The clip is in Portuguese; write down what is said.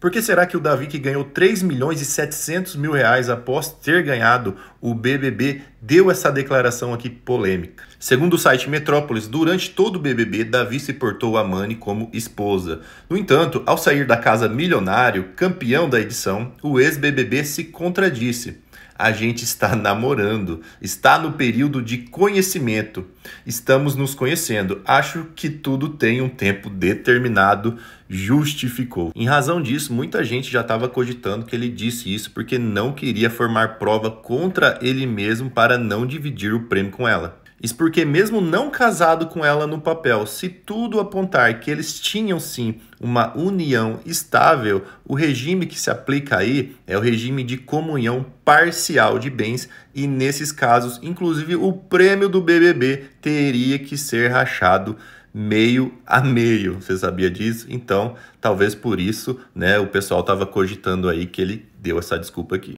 Por que será que o Davi, que ganhou 3 milhões e 700 mil reais após ter ganhado o BBB, deu essa declaração aqui polêmica? Segundo o site Metrópolis, durante todo o BBB, Davi se portou a Mani como esposa. No entanto, ao sair da casa milionário, campeão da edição, o ex-BBB se contradisse a gente está namorando, está no período de conhecimento, estamos nos conhecendo. Acho que tudo tem um tempo determinado, justificou. Em razão disso, muita gente já estava cogitando que ele disse isso porque não queria formar prova contra ele mesmo para não dividir o prêmio com ela. Isso porque, mesmo não casado com ela no papel, se tudo apontar que eles tinham sim uma união estável, o regime que se aplica aí é o regime de comunhão parcial de bens, e nesses casos, inclusive, o prêmio do BBB teria que ser rachado meio a meio. Você sabia disso? Então, talvez por isso, né, o pessoal estava cogitando aí que ele deu essa desculpa aqui.